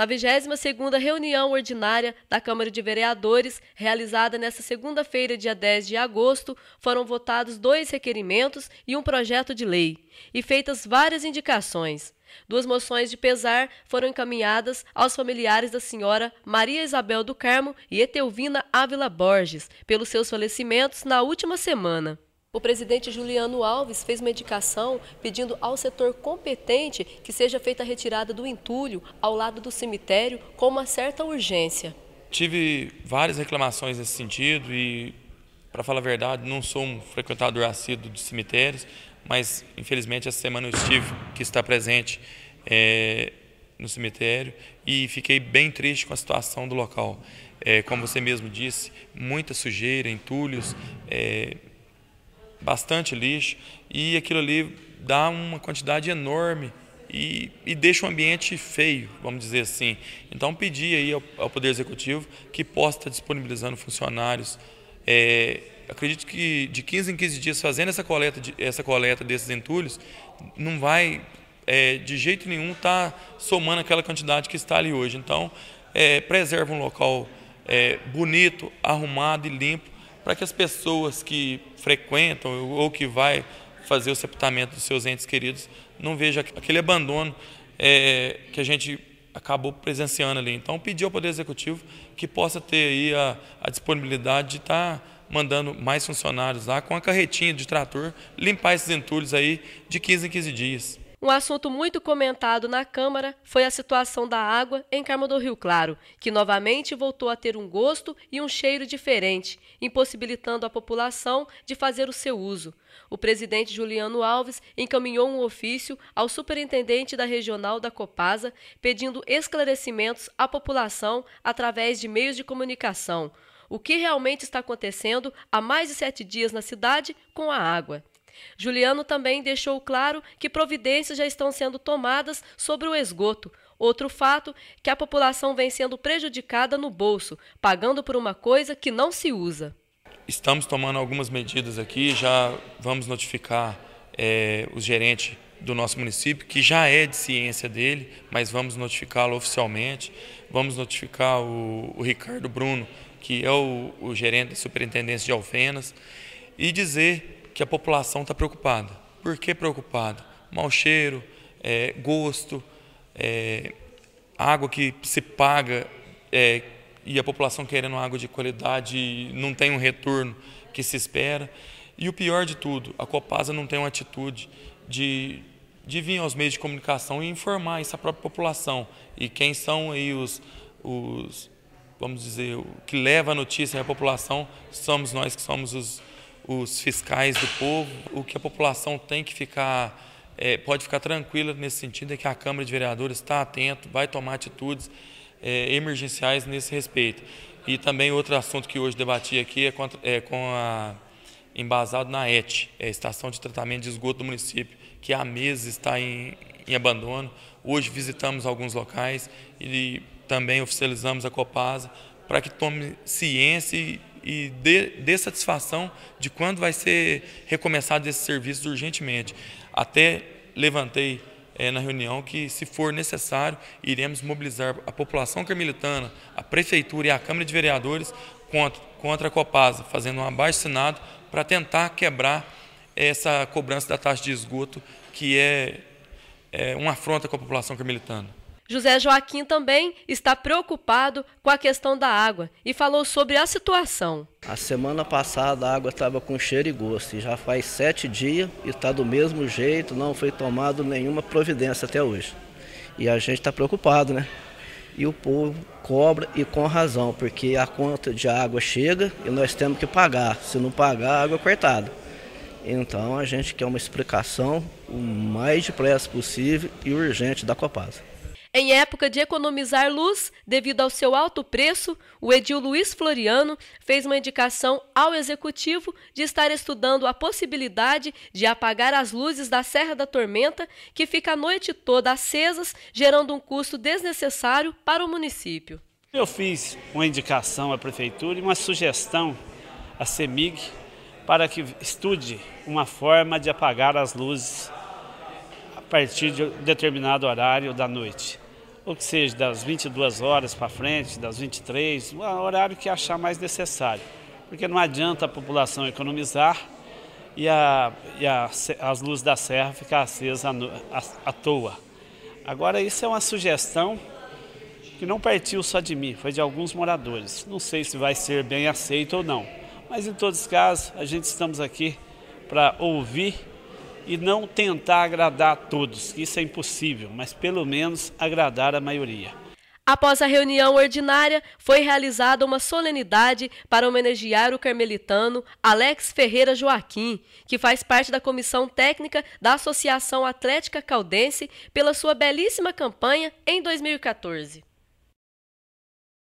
Na 22ª reunião ordinária da Câmara de Vereadores, realizada nesta segunda-feira, dia 10 de agosto, foram votados dois requerimentos e um projeto de lei, e feitas várias indicações. Duas moções de pesar foram encaminhadas aos familiares da senhora Maria Isabel do Carmo e Etelvina Ávila Borges, pelos seus falecimentos na última semana. O presidente Juliano Alves fez uma indicação pedindo ao setor competente que seja feita a retirada do entulho ao lado do cemitério com uma certa urgência. Tive várias reclamações nesse sentido e, para falar a verdade, não sou um frequentador assíduo de cemitérios, mas infelizmente essa semana eu estive, que está presente é, no cemitério, e fiquei bem triste com a situação do local. É, como você mesmo disse, muita sujeira, entulhos, é, bastante lixo, e aquilo ali dá uma quantidade enorme e, e, deixa o ambiente feio, vamos dizer assim. Então, pedir aí ao, ao Poder Executivo que possa estar disponibilizando funcionários. É, acredito que de 15 em 15 dias, fazendo essa coleta, de, essa coleta desses entulhos, não vai, é, de jeito nenhum, estar tá somando aquela quantidade que está ali hoje. Então, é, preserva um local é, bonito, arrumado e limpo para que as pessoas que frequentam ou que vai fazer o sepultamento dos seus entes queridos não vejam aquele abandono é, que a gente acabou presenciando ali. Então, pedir ao Poder Executivo que possa ter aí a, a disponibilidade de estar tá mandando mais funcionários lá com a carretinha de trator limpar esses entulhos aí de 15 em 15 dias. Um assunto muito comentado na Câmara foi a situação da água em Carmo do Rio Claro, que novamente voltou a ter um gosto e um cheiro diferente, impossibilitando a população de fazer o seu uso. O presidente Juliano Alves encaminhou um ofício ao superintendente da regional da Copasa pedindo esclarecimentos à população através de meios de comunicação. O que realmente está acontecendo há mais de sete dias na cidade com a água? Juliano também deixou claro que providências já estão sendo tomadas sobre o esgoto. Outro fato que a população vem sendo prejudicada no bolso, pagando por uma coisa que não se usa. Estamos tomando algumas medidas aqui, já vamos notificar é, os gerentes do nosso município, que já é de ciência dele, mas vamos notificá-lo oficialmente. Vamos notificar o, o, Ricardo Bruno, que é o, o gerente da Superintendência de Alfenas, e dizer que a população está preocupada. Por que preocupada? Mau cheiro, é, gosto, é, água que se paga é, e a população querendo água de qualidade e não tem um retorno que se espera. E o pior de tudo, a Copasa não tem uma atitude de, de vir aos meios de comunicação e informar essa própria população. E quem são aí os, os vamos dizer, o que leva a notícia à população, somos nós que somos os os fiscais do povo. O que a população tem que ficar, é, pode ficar tranquila nesse sentido é que a Câmara de Vereadores está atento, vai tomar atitudes é, emergenciais nesse respeito. E também outro assunto que hoje debati aqui é com a, é com a embasado na ET, é a Estação de Tratamento de Esgoto do município, que há meses está em, em abandono. Hoje visitamos alguns locais e também oficializamos a Copasa para que tome ciência e e dê, dê satisfação de quando vai ser recomeçado esses serviços urgentemente. Até levantei é, na reunião que, se for necessário, iremos mobilizar a população carmelitana, a Prefeitura e a Câmara de Vereadores contra, contra a Copasa, fazendo um abaixo-assinado para tentar quebrar essa cobrança da taxa de esgoto, que é, é uma afronta com a população carmelitana. José Joaquim também está preocupado com a questão da água e falou sobre a situação. A semana passada a água estava com cheiro e gosto, e já faz sete dias e está do mesmo jeito, não foi tomado nenhuma providência até hoje. E a gente está preocupado, né? E o povo cobra e com razão, porque a conta de água chega e nós temos que pagar. Se não pagar, a água é cortada. Então a gente quer uma explicação o mais depressa possível e urgente da Copasa. Em época de economizar luz, devido ao seu alto preço, o edil Luiz Floriano fez uma indicação ao executivo de estar estudando a possibilidade de apagar as luzes da Serra da Tormenta, que fica a noite toda acesas, gerando um custo desnecessário para o município. Eu fiz uma indicação à prefeitura e uma sugestão à CEMIG para que estude uma forma de apagar as luzes a partir de um determinado horário da noite ou que seja, das 22 horas para frente, das 23, o horário que achar mais necessário. Porque não adianta a população economizar e, a, e a, as luzes da serra ficar acesas à toa. Agora, isso é uma sugestão que não partiu só de mim, foi de alguns moradores. Não sei se vai ser bem aceito ou não, mas em todos os casos, a gente estamos aqui para ouvir e não tentar agradar a todos, isso é impossível, mas pelo menos agradar a maioria. Após a reunião ordinária, foi realizada uma solenidade para homenagear o carmelitano Alex Ferreira Joaquim, que faz parte da comissão técnica da Associação Atlética Caldense, pela sua belíssima campanha em 2014.